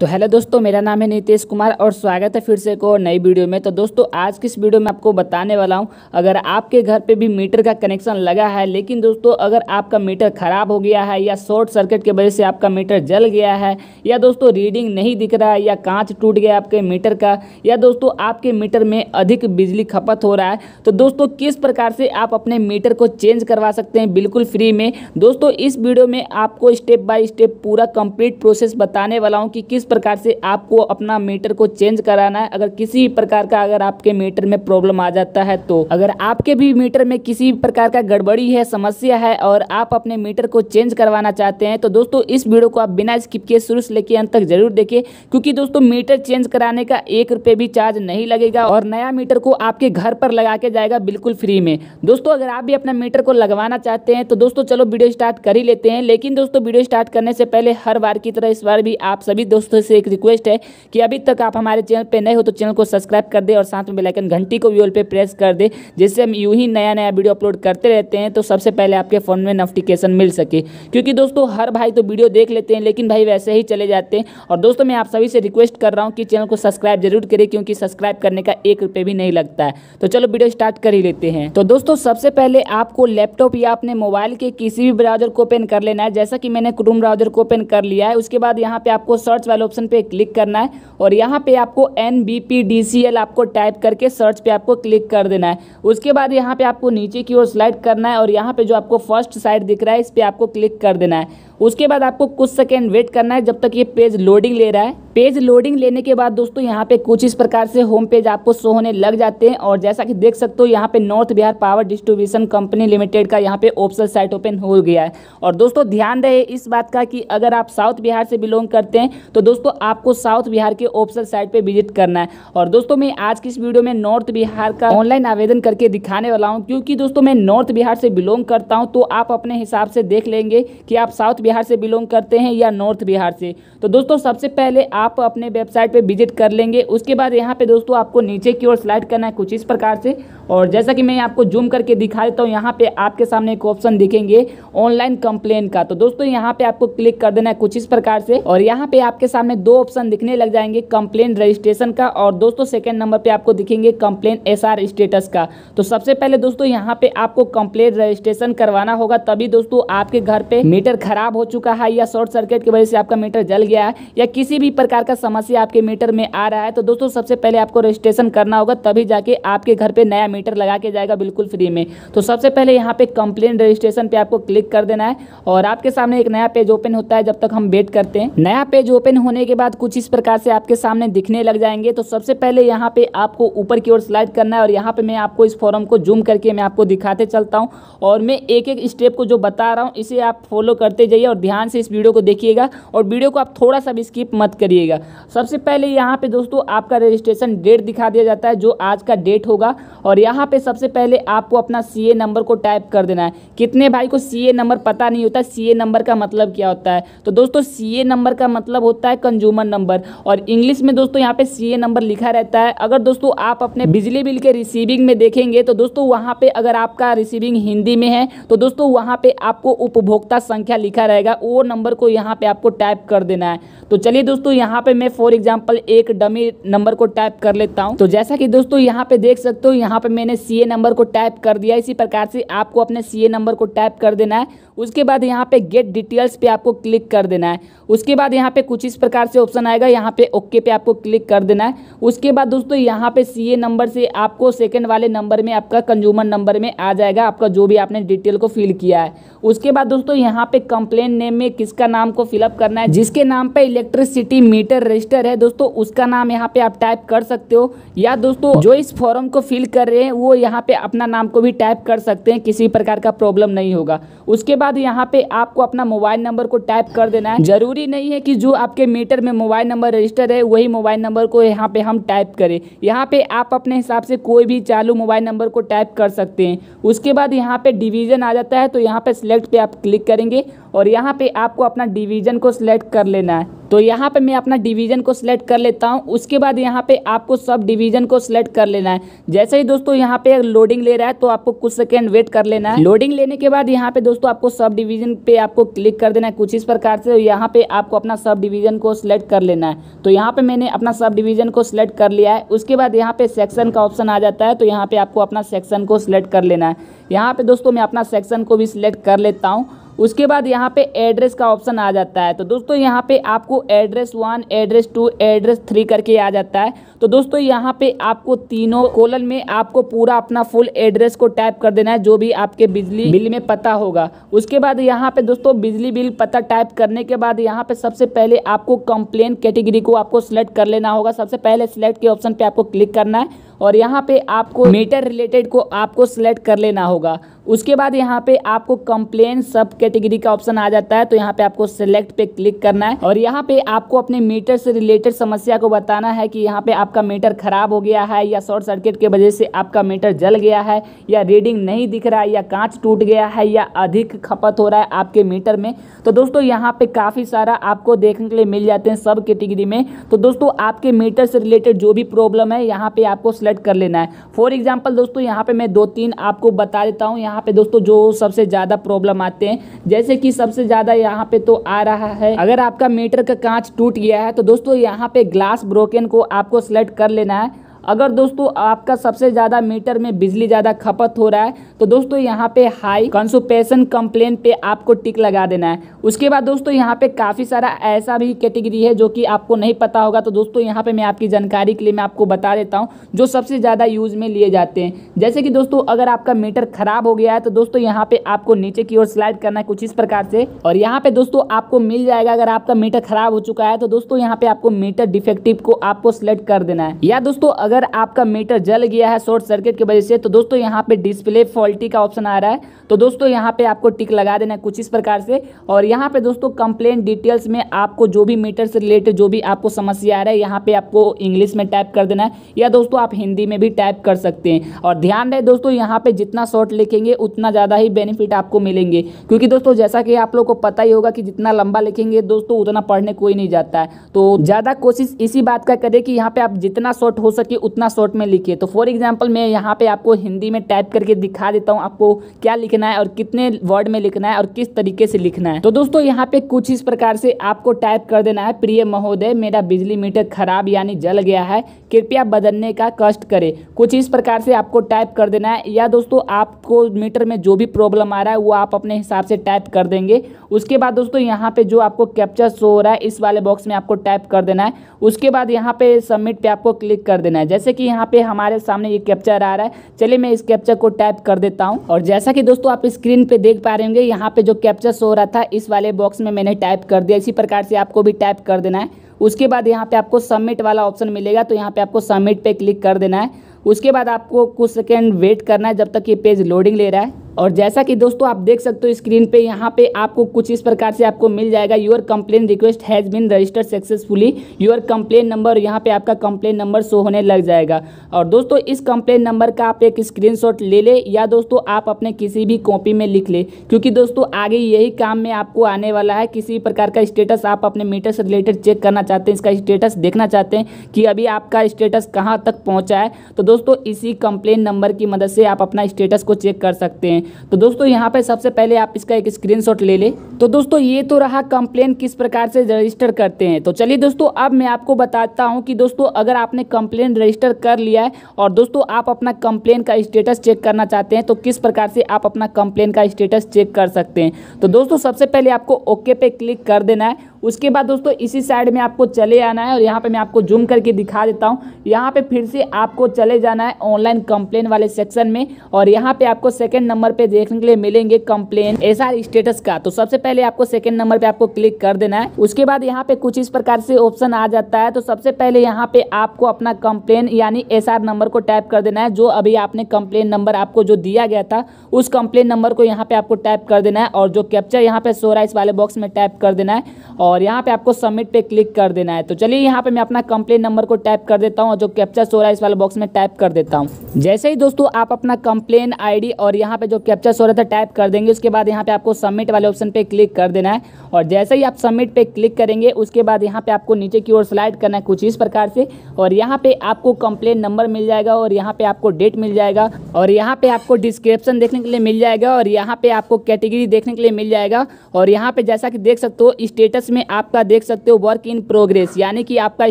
तो हेलो दोस्तों मेरा नाम है नीतीश कुमार और स्वागत है फिर से एक और नई वीडियो में तो दोस्तों आज किस वीडियो में आपको बताने वाला हूं अगर आपके घर पे भी मीटर का कनेक्शन लगा है लेकिन दोस्तों अगर आपका मीटर ख़राब हो गया है या शॉर्ट सर्किट की वजह से आपका मीटर जल गया है या दोस्तों रीडिंग नहीं दिख रहा है या कांच टूट गया आपके मीटर का या दोस्तों आपके मीटर में अधिक बिजली खपत हो रहा है तो दोस्तों किस प्रकार से आप अपने मीटर को चेंज करवा सकते हैं बिल्कुल फ्री में दोस्तों इस वीडियो में आपको स्टेप बाय स्टेप पूरा कंप्लीट प्रोसेस बताने वाला हूँ कि किस किस प्रकार से आपको अपना मीटर को चेंज कराना है अगर किसी प्रकार का अगर आपके मीटर में प्रॉब्लम आ जाता है तो अगर आपके भी मीटर में किसी प्रकार का गड़बड़ी है समस्या है और आप अपने मीटर को चेंज करवाना चाहते हैं तो दोस्तों इस वीडियो को आप बिना स्किप किए शुरू से लेके अंत तक जरूर देखें क्योंकि दोस्तों मीटर चेंज कराने का एक रुपये भी चार्ज नहीं लगेगा और नया मीटर को आपके घर पर लगा के जाएगा बिल्कुल फ्री में दोस्तों अगर आप भी अपना मीटर को लगवाना चाहते हैं तो दोस्तों चलो वीडियो स्टार्ट कर ही लेते हैं लेकिन दोस्तों वीडियो स्टार्ट करने से पहले हर बार की तरह इस बार भी आप सभी दोस्तों दोस्तों से एक रिक्वेस्ट है कि अभी तक आप हमारे चैनल पर नए हो तो चैनल को सब्सक्राइब कर दे और साथ में बेलाइकन घंटी को व्यूल पर प्रेस कर दे जिससे हम यूँ ही नया नया वीडियो अपलोड करते रहते हैं तो सबसे पहले आपके फ़ोन में नोटिफिकेशन मिल सके क्योंकि दोस्तों हर भाई तो वीडियो देख लेते हैं लेकिन भाई वैसे ही चले जाते हैं और दोस्तों मैं आप सभी से रिक्वेस्ट कर रहा हूँ कि चैनल को सब्सक्राइब जरूर करें क्योंकि सब्सक्राइब करने का एक रुपये भी नहीं लगता है तो चलो वीडियो स्टार्ट कर ही लेते हैं तो दोस्तों सबसे पहले आपको लैपटॉप या अपने मोबाइल के किसी भी ब्राउजर को ओपन कर लेना है जैसा कि मैंने क्रूम ब्राउजर को ओपन कर लिया है उसके बाद यहाँ पे आपको सर्च वाले ऑप्शन पे क्लिक करना है और यहाँ पे आपको N B P D C L आपको टाइप करके सर्च पे आपको क्लिक कर देना है उसके बाद यहाँ पे आपको नीचे की ओर स्लाइड करना है और यहाँ पे जो आपको फर्स्ट साइड दिख रहा है इस पर आपको क्लिक कर देना है उसके बाद आपको कुछ सेकेंड वेट करना है जब तक ये पेज लोडिंग ले रहा है पेज लोडिंग लेने के बाद दोस्तों यहाँ पे कुछ इस प्रकार से होम पेज आपको शो होने लग जाते हैं और जैसा कि देख सकते हो यहाँ पे North Bihar power distribution company limited का यहाँ पे ऑप्शन साइट ओपन हो गया है और दोस्तों ध्यान रहे इस बात का कि अगर आप साउथ बिहार से बिलोंग करते हैं तो दोस्तों आपको साउथ बिहार के ऑप्शन साइट पर विजिट करना है और दोस्तों मैं आज की इस वीडियो में नॉर्थ बिहार का ऑनलाइन आवेदन करके दिखाने वाला हूँ क्योंकि दोस्तों मैं नॉर्थ बिहार से बिलोंग करता हूँ तो आप अपने हिसाब से देख लेंगे कि आप साउथ बिहार से बिलोंग करते हैं या नॉर्थ बिहार से तो दोस्तों सबसे पहले आप अपने वेबसाइट पे विजिट कर लेंगे उसके बाद यहाँ पे दोस्तों आपको नीचे की ओर स्लाइड करना है कुछ इस प्रकार से और जैसा कि मैं आपको जूम करके दिखा देता हूँ यहाँ पे आपके सामने एक ऑप्शन दिखेंगे ऑनलाइन कंप्लेन का तो दोस्तों यहाँ पे आपको क्लिक कर देना है कुछ इस प्रकार से और यहाँ पे आपके सामने दो ऑप्शन दिखने लग जाएंगे कंप्लेन रजिस्ट्रेशन का और दोस्तों सेकेंड नंबर पर आपको दिखेंगे कंप्लेन एस स्टेटस का तो सबसे पहले दोस्तों यहाँ पे आपको कंप्लेन रजिस्ट्रेशन करवाना होगा तभी दोस्तों आपके घर पे मीटर खराब ख़राब हो चुका है या शॉर्ट सर्किट की वजह से आपका मीटर जल गया है या किसी भी प्रकार का समस्या आपके मीटर में आ रहा है तो दोस्तों सबसे पहले आपको रजिस्ट्रेशन करना होगा तभी जाके आपके घर पर नया मीटर लगा के जाएगा बिल्कुल फ्री में तो सबसे पहले यहाँ पे कंप्लेन रजिस्ट्रेशन पे आपको क्लिक कर देना है और आपके सामने एक नया पेज ओपन होता है जब तक हम वेट करते हैं नया पेज ओपन होने के बाद कुछ इस प्रकार से आपके सामने दिखने लग जाएंगे तो सबसे पहले यहाँ पे आपको ऊपर की ओर स्लाइड करना है और यहाँ पे मैं आपको इस फॉर्म को जूम करके मैं आपको दिखाते चलता हूँ और मैं एक एक स्टेप को जो बता रहा हूँ इसे आप फॉलो करते जाइए जाइए और ध्यान से इस वीडियो को देखिएगा और वीडियो को आप थोड़ा सा भी स्किप मत करिएगा सबसे पहले यहाँ पे दोस्तों आपका रजिस्ट्रेशन डेट दिखा दिया जाता है जो आज का डेट होगा और यहाँ पे सबसे पहले आपको अपना सी नंबर को टाइप कर देना है कितने भाई को सी नंबर पता नहीं होता सी नंबर का मतलब क्या होता है तो दोस्तों सी नंबर का मतलब होता है कंज्यूमर नंबर और इंग्लिश में दोस्तों यहाँ पे सी नंबर लिखा रहता है अगर दोस्तों आप अपने बिजली बिल के रिसीविंग में देखेंगे तो दोस्तों वहाँ पे अगर आपका रिसीविंग हिंदी में है तो दोस्तों वहाँ पे आपको उपभोक्ता संख्या लिखा रहेगा वो नंबर को यहाँ पे आपको टाइप कर देना है तो चलिए दोस्तों यहाँ पे मैं फॉर एग्जाम्पल एक डमी नंबर को टाइप कर लेता हूँ तो जैसा कि दोस्तों यहाँ पे देख सकते हो यहाँ पे मैंने सी नंबर को टाइप कर दिया इसी प्रकार से आपको अपने सी नंबर को टाइप कर देना है उसके बाद यहाँ पे गेट डिटेल्स पे आपको क्लिक कर देना है उसके बाद यहाँ पे कुछ इस प्रकार से ऑप्शन आएगा यहाँ पे ओके पे आपको क्लिक कर देना है उसके बाद दोस्तों यहाँ पे सीए नंबर से आपको सेकंड वाले नंबर में आपका कंज्यूमर नंबर में आ जाएगा आपका जो भी आपने डिटेल को फिल किया है उसके बाद दोस्तों यहाँ पे कंप्लेन नेम में किसका नाम को फिलअप करना है जिसके नाम पर इलेक्ट्रिसिटी मीटर रजिस्टर है दोस्तों उसका नाम यहाँ पे आप टाइप कर सकते हो या दोस्तों जो इस फॉर्म को फिल कर रहे हैं वो यहाँ पे अपना नाम को भी टाइप कर सकते हैं किसी प्रकार का प्रॉब्लम नहीं होगा उसके बाद बाद यहाँ पे आपको अपना मोबाइल नंबर को टाइप कर देना है जरूरी नहीं है कि जो आपके मीटर में मोबाइल नंबर रजिस्टर है वही मोबाइल नंबर को यहाँ पे हम टाइप करें यहाँ पे आप अपने हिसाब से कोई भी चालू मोबाइल नंबर को टाइप कर सकते हैं उसके बाद यहाँ पे डिवीज़न आ जाता है तो यहाँ पे सिलेक्ट पे आप क्लिक करेंगे और यहाँ पे आपको अपना डिवीज़न को सिलेक्ट कर लेना है तो यहाँ पे मैं अपना डिवीज़न को सिलेक्ट कर लेता हूँ उसके बाद यहाँ पे आपको सब डिवीज़न को सिलेक्ट कर लेना है जैसे ही दोस्तों यहाँ पे लोडिंग ले रहा है तो आपको कुछ सेकेंड वेट कर लेना है लोडिंग लेने के बाद यहाँ पे दोस्तों आपको सब डिवीज़न पे आपको क्लिक कर देना है कुछ इस प्रकार से यहाँ पे आपको अपना सब डिवीज़न को सिलेक्ट कर लेना है तो यहाँ पे मैंने अपना सब डिवीज़न को सिलेक्ट कर लिया है उसके बाद यहाँ पे सेक्शन का ऑप्शन आ जाता है तो यहाँ पे आपको अपना सेक्शन को सिलेक्ट कर लेना है यहाँ पे दोस्तों मैं अपना सेक्शन को भी सिलेक्ट कर लेता हूँ उसके बाद यहाँ पे एड्रेस का ऑप्शन आ जाता है तो दोस्तों यहाँ पे आपको address one address two address three करके आ जाता है तो दोस्तों यहाँ पे आपको तीनों कोलन में आपको पूरा अपना फुल एड्रेस को टाइप कर देना है जो भी आपके बिजली बिल में पता होगा उसके बाद यहाँ पे दोस्तों बिजली बिल पता टाइप करने के बाद यहाँ पे सबसे पहले आपको कंप्लेन कैटेगरी को आपको सिलेक्ट कर लेना होगा सबसे पहले सिलेक्ट के ऑप्शन पे आपको क्लिक करना है और यहाँ पे आपको मीटर रिलेटेड को आपको सिलेक्ट कर लेना होगा उसके बाद यहाँ पे आपको कंप्लेन सब कैटेगरी का ऑप्शन आ जाता है तो यहाँ पे आपको सिलेक्ट पे क्लिक करना है और यहाँ पे आपको अपने मीटर से रिलेटेड समस्या को बताना है कि यहाँ पे आपका मीटर खराब हो गया है या शॉर्ट सर्किट के वजह से आपका मीटर जल गया है या रीडिंग नहीं दिख रहा है या कांच टूट गया है या अधिक खपत हो रहा है आपके मीटर में तो दोस्तों यहाँ पे काफ़ी सारा आपको देखने के लिए मिल जाते हैं सब कैटेगरी में तो दोस्तों आपके मीटर से रिलेटेड जो भी प्रॉब्लम है यहाँ पे आपको सेलेक्ट कर लेना है फॉर एग्जाम्पल दोस्तों यहाँ पे मैं दो तीन आपको बता देता हूँ यहाँ पे दोस्तों जो सबसे ज़्यादा प्रॉब्लम आते हैं जैसे कि सबसे ज़्यादा यहाँ पे तो आ रहा है अगर आपका मीटर का कांच टूट गया है तो दोस्तों यहाँ पे ग्लास ब्रोकन को आपको सेलेक्ट कर लेना है अगर दोस्तों आपका सबसे ज़्यादा मीटर में बिजली ज़्यादा खपत हो रहा है तो दोस्तों यहाँ पे हाई कंसुपेशन कंप्लेन पे आपको टिक लगा देना है उसके बाद दोस्तों यहाँ पे काफ़ी सारा ऐसा भी कैटेगरी है जो कि आपको नहीं पता होगा तो दोस्तों यहाँ पे मैं आपकी जानकारी के लिए मैं आपको बता देता हूँ जो सबसे ज़्यादा यूज़ में लिए जाते हैं जैसे कि दोस्तों अगर आपका मीटर ख़राब हो गया है तो दोस्तों यहाँ पे आपको नीचे की ओर स्लाइड करना है कुछ इस प्रकार से और यहाँ पे दोस्तों आपको मिल जाएगा अगर आपका मीटर ख़राब हो चुका है तो दोस्तों यहाँ पे आपको मीटर डिफेक्टिव को आपको सिलेक्ट कर देना है या दोस्तों अगर अगर आपका मीटर जल गया है शॉर्ट सर्किट की वजह से तो दोस्तों यहाँ पे डिस्प्ले फॉल्टी का ऑप्शन आ रहा है तो दोस्तों यहाँ पे आपको टिक लगा देना है कुछ इस प्रकार से और यहाँ पे दोस्तों कंप्लेन डिटेल्स में आपको जो भी मीटर से रिलेटेड जो भी आपको समस्या आ रहा है यहाँ पे आपको इंग्लिश में टाइप कर देना है या दोस्तों आप हिंदी में भी टाइप कर सकते हैं और ध्यान रहे दोस्तों यहाँ पे जितना शॉर्ट लिखेंगे उतना ज़्यादा ही बेनिफिट आपको मिलेंगे क्योंकि दोस्तों जैसा कि आप लोग को पता ही होगा कि जितना लंबा लिखेंगे दोस्तों उतना पढ़ने कोई नहीं जाता है तो ज़्यादा कोशिश इसी बात का करें कि यहाँ पे आप जितना शॉर्ट हो सके उतना शॉर्ट में लिखिए तो फॉर एग्जाम्पल मैं यहाँ पर आपको हिंदी में टाइप करके दिखा देता हूँ आपको क्या लिखना है और कितने वर्ड में लिखना है और किस तरीके से लिखना है तो दोस्तों यहाँ पे कुछ इस प्रकार से आपको टाइप कर देना है प्रिय महोदय मेरा बिजली मीटर खराब यानी जल गया है कृपया बदलने का कष्ट करें कुछ इस प्रकार से आपको टाइप कर देना है या दोस्तों आपको मीटर में जो भी प्रॉब्लम आ रहा है वो आप अपने हिसाब से टाइप कर देंगे उसके बाद दोस्तों यहाँ पे जो आपको कैप्चर शो हो रहा है इस वाले बॉक्स में आपको टाइप कर देना है उसके बाद यहाँ पे सबमिट पे आपको क्लिक कर देना है जैसे कि यहाँ पे हमारे सामने ये कैप्चर आ रहा है चलिए मैं इस कैप्चर को टाइप कर देता हूँ और जैसा कि दोस्तों आप स्क्रीन पे देख पा रहे होंगे यहाँ पे जो कैप्चर शो रहा था इस वाले बॉक्स में मैंने टाइप कर दिया इसी प्रकार से आपको भी टाइप कर देना है उसके बाद यहाँ पे आपको सबमिट वाला ऑप्शन मिलेगा तो यहाँ पे आपको सबमिट पे क्लिक कर देना है उसके बाद आपको कुछ सेकेंड वेट करना है जब तक ये पेज लोडिंग ले रहा है और जैसा कि दोस्तों आप देख सकते हो स्क्रीन पे यहाँ पे आपको कुछ इस प्रकार से आपको मिल जाएगा your complain request has been registered successfully your complain number यहाँ पे आपका कंप्लेन नंबर शो होने लग जाएगा और दोस्तों इस कंप्लेन नंबर का आप एक स्क्रीनशॉट ले ले या दोस्तों आप अपने किसी भी कॉपी में लिख ले क्योंकि दोस्तों आगे यही काम में आपको आने वाला है किसी प्रकार का स्टेटस आप अपने मीटर से रिलेटेड चेक करना चाहते हैं इसका स्टेटस देखना चाहते हैं कि अभी आपका स्टेटस कहाँ तक पहुँचा है तो दोस्तों इसी कंप्लेन नंबर की मदद से आप अपना स्टेटस को चेक कर सकते हैं तो दोस्तों यहाँ पर सबसे पहले आप इसका एक स्क्रीनशॉट ले लें तो दोस्तों ये तो रहा कंप्लेन किस प्रकार से रजिस्टर करते हैं तो चलिए दोस्तों अब मैं आपको बताता हूँ कि दोस्तों अगर आपने कंप्लेन रजिस्टर कर लिया है और दोस्तों आप अपना कंप्लेन का स्टेटस चेक करना चाहते हैं तो किस प्रकार से आप अपना कंप्लेन का स्टेटस चेक कर सकते हैं तो दोस्तों सबसे पहले आपको ओके पे क्लिक कर देना है उसके बाद दोस्तों इसी साइड में आपको चले आना है और यहाँ पे मैं आपको जूम करके दिखा देता हूँ यहाँ पे फिर से आपको चले जाना है ऑनलाइन कंप्लेन वाले सेक्शन में और यहाँ पे आपको सेकेंड नंबर पे देखने के लिए मिलेंगे कंप्लेन एस स्टेटस का तो सबसे पहले आपको सेकेंड नंबर पे आपको क्लिक कर देना है उसके बाद यहाँ पे कुछ इस प्रकार से ऑप्शन आ जाता है तो सबसे पहले यहाँ पे आपको अपना कंप्लेन यानी एस नंबर को टाइप कर देना है जो अभी आपने कंप्लेन नंबर आपको जो दिया गया था उस कंप्लेन नंबर को यहाँ पे आपको टाइप कर देना है और जो कैप्चर यहाँ पे सो रहा है इस वाले बॉक्स में टाइप कर देना है और और यहाँ पे आपको सबमिट पे क्लिक कर देना है तो चलिए यहाँ पे मैं अपना कंप्लेन नंबर को टाइप कर देता हूँ जो कैप्चर सो रहा है इस वाले बॉक्स में टाइप कर देता हूँ जैसे ही दोस्तों आप अपना कंप्लेन आईडी और यहाँ पे जो कैप्चर सो रहा था टाइप कर देंगे उसके बाद यहाँ पे आपको सबमिट वाले ऑप्शन पे क्लिक कर देना है और जैसे ही आप सबमिट पे क्लिक करेंगे उसके बाद यहाँ पे आपको नीचे की ओर स्लाइड करना है कुछ इस प्रकार से और यहाँ पे आपको कंप्लेन नंबर मिल जाएगा और यहाँ पे आपको डेट मिल जाएगा और यहाँ पे आपको डिस्क्रिप्शन देखने के लिए मिल जाएगा और यहाँ पे आपको कैटेगरी देखने के लिए मिल जाएगा और यहाँ पे जैसा कि देख सकते हो स्टेटस में आपका देख सकते हो वर्क इन प्रोग्रेस यानी कि आपका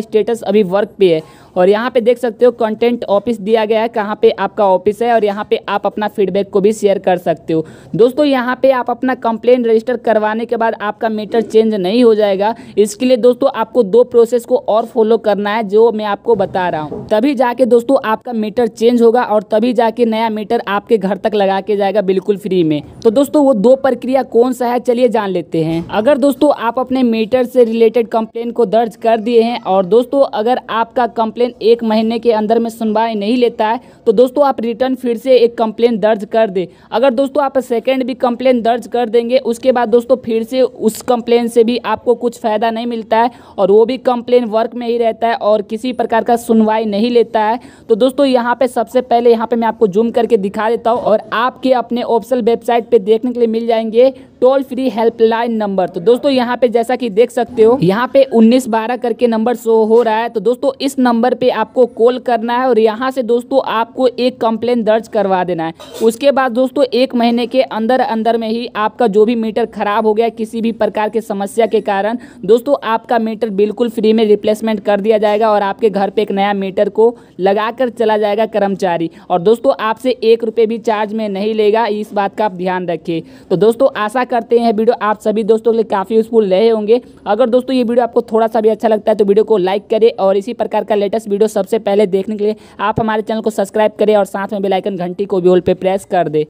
स्टेटस अभी वर्क पे है और यहाँ पे देख सकते हो कंटेंट ऑफिस दिया गया है कहाँ पे आपका ऑफिस है और यहाँ पे आप अपना फीडबैक को भी शेयर कर सकते हो दोस्तों यहाँ पे आप अपना कंप्लेन रजिस्टर करवाने के बाद आपका मीटर चेंज नहीं हो जाएगा इसके लिए दोस्तों आपको दो प्रोसेस को और फॉलो करना है जो मैं आपको बता रहा हूँ तभी जाके दोस्तों आपका मीटर चेंज होगा और तभी जाके नया मीटर आपके घर तक लगा के जाएगा बिल्कुल फ्री में तो दोस्तों वो दो प्रक्रिया कौन सा है चलिए जान लेते हैं अगर दोस्तों आप अपने मीटर से रिलेटेड कंप्लेन को दर्ज कर दिए हैं और दोस्तों अगर आपका कंप्लेन कंप्लेन एक महीने के अंदर में सुनवाई नहीं लेता है तो दोस्तों आप रिटर्न फिर से एक कंप्लेन दर्ज कर दे अगर दोस्तों आप सेकेंड भी कंप्लेन दर्ज कर देंगे उसके बाद दोस्तों फिर से उस कंप्लेन से भी आपको कुछ फ़ायदा नहीं मिलता है और वो भी कंप्लेन वर्क में ही रहता है और किसी प्रकार का सुनवाई नहीं लेता है तो दोस्तों यहाँ पे सबसे पहले यहाँ पे मैं आपको जूम करके दिखा देता हूँ और आपके अपने ऑप्शन वेबसाइट पे देखने के लिए मिल जाएंगे टोल फ्री हेल्पलाइन नंबर तो दोस्तों यहाँ पे जैसा कि देख सकते हो यहाँ पे 1912 करके नंबर शो हो रहा है तो दोस्तों इस नंबर नंबर पे आपको कॉल करना है और यहाँ से दोस्तों आपको एक कंप्लेन दर्ज करवा देना है उसके बाद दोस्तों एक महीने के अंदर अंदर में ही आपका जो भी मीटर ख़राब हो गया किसी भी प्रकार के समस्या के कारण दोस्तों आपका मीटर बिल्कुल फ्री में रिप्लेसमेंट कर दिया जाएगा और आपके घर पर एक नया मीटर को लगा चला जाएगा कर्मचारी और दोस्तों आपसे एक भी चार्ज में नहीं लेगा इस बात का आप ध्यान रखिए तो दोस्तों आशा करते हैं वीडियो आप सभी दोस्तों के लिए काफ़ी यूज़फुल रहे होंगे अगर दोस्तों ये वीडियो आपको थोड़ा सा भी अच्छा लगता है तो वीडियो को लाइक करें और इसी प्रकार का लेटेस्ट लेटेस्ट वीडियो सबसे पहले देखने के लिए आप हमारे चैनल को सब्सक्राइब करें और साथ में बेलाइकन घंटी को भी ओल पे प्रेस कर दें